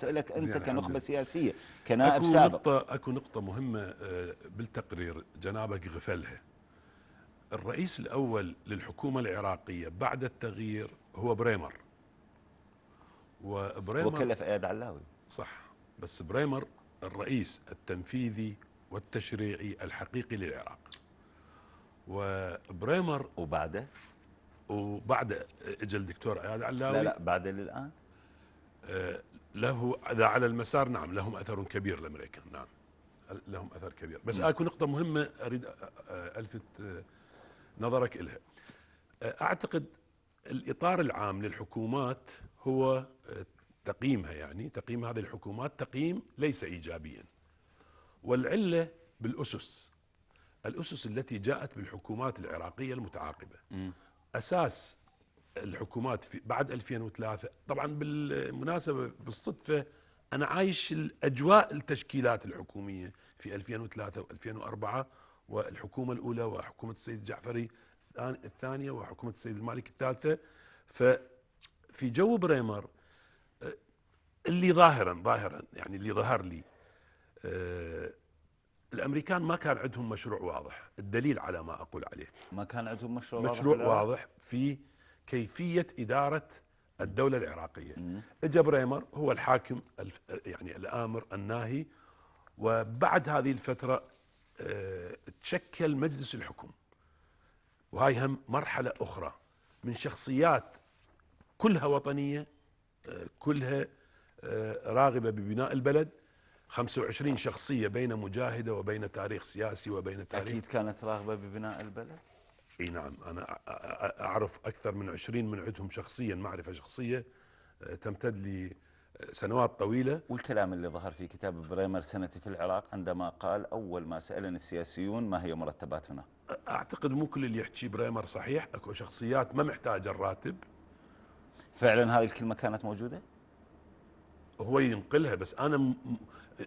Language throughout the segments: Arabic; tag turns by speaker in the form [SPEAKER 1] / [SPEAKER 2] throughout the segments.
[SPEAKER 1] أسألك أنت كنخبة سياسية كنائب أكو سابق نقطة أكو نقطة مهمة آه، بالتقرير جنابك غفلها الرئيس الأول للحكومة العراقية بعد التغيير هو بريمر وبريمر وكلف اياد علاوي صح بس بريمر الرئيس التنفيذي والتشريعي الحقيقي للعراق وبريمر وبعده وبعد اجى الدكتور اياد علاوي لا لا بعده للان آه، له اذا على المسار نعم لهم اثر كبير الامريكان نعم لهم اثر كبير بس نعم. اكو نقطه مهمه اريد الفت نظرك الها اعتقد الاطار العام للحكومات هو تقييمها يعني تقييم هذه الحكومات تقييم ليس ايجابيا والعله بالاسس الاسس التي جاءت بالحكومات العراقيه المتعاقبه م. اساس الحكومات في بعد 2003 طبعا بالمناسبة بالصدفة أنا عايش الأجواء التشكيلات الحكومية في 2003 و2004 والحكومة الأولى وحكومة السيد جعفري الثانية وحكومة السيد المالك الثالثة ففي جو بريمر اللي ظاهرا ظاهرا يعني اللي ظهر لي آه، الامريكان ما كان عندهم مشروع واضح الدليل على ما اقول عليه ما كان عندهم مشروع, مشروع واضح مشروع واضح في كيفيه اداره الدوله العراقيه اجا بريمر هو الحاكم يعني الامر الناهي وبعد هذه الفتره آه، تشكل مجلس الحكم وهاي هم مرحله اخرى من شخصيات كلها وطنيه آه، كلها آه، راغبه ببناء البلد 25 شخصيه بين مجاهده وبين تاريخ سياسي وبين تاريخ اكيد كانت راغبه ببناء البلد اي نعم انا اعرف اكثر من عشرين من عندهم شخصيا معرفه شخصيه آه، تمتد لي آه، سنوات طويلة والكلام اللي ظهر في كتاب بريمر سنتي في العراق عندما قال أول ما سألني السياسيون ما هي مرتباتنا أعتقد مو كل اللي يحكي بريمر صحيح أكو شخصيات ما محتاجة الراتب فعلا هذه الكلمة كانت موجودة؟ هو ينقلها بس انا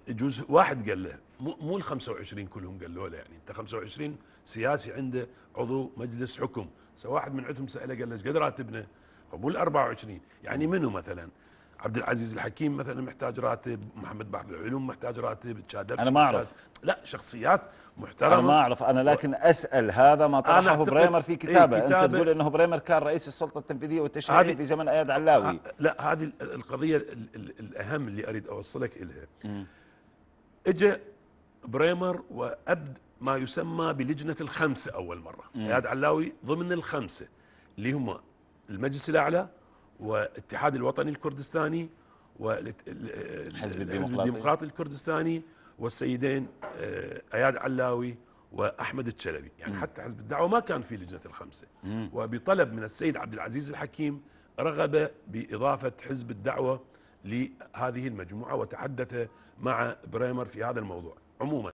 [SPEAKER 1] جزء واحد قال له مو ال 25 كلهم قالوا له يعني انت 25 سياسي عنده عضو مجلس حكم سواحد من عندهم ساله قال له ايش قد راتبنا؟ مو ال 24 يعني منو مثلا؟ عبد العزيز الحكيم مثلا محتاج راتب محمد بحر العلوم محتاج راتب تشادر انا ما اعرف لا شخصيات محترمه انا ما اعرف انا لكن اسال هذا ما طرحه بريمر في كتابه إيه كتابة انت تقول انه بريمر كان رئيس السلطه التنفيذيه والتشريعيه في زمن اياد علاوي آه، لا هذه القضيه الاهم اللي اريد اوصلك الها اجى بريمر وابد ما يسمى بلجنه الخمسه اول مره اياد علاوي ضمن الخمسه اللي هم المجلس الاعلى والاتحاد الوطني الكردستاني والحزب الديمقراطي, الديمقراطي الكردستاني والسيدين آه، اياد علاوي واحمد الشلبي يعني حتى حزب الدعوه ما كان في لجنه الخمسه وبطلب من السيد عبد العزيز الحكيم رغب باضافه حزب الدعوه لهذه المجموعه وتحدث مع بريمر في هذا الموضوع عموما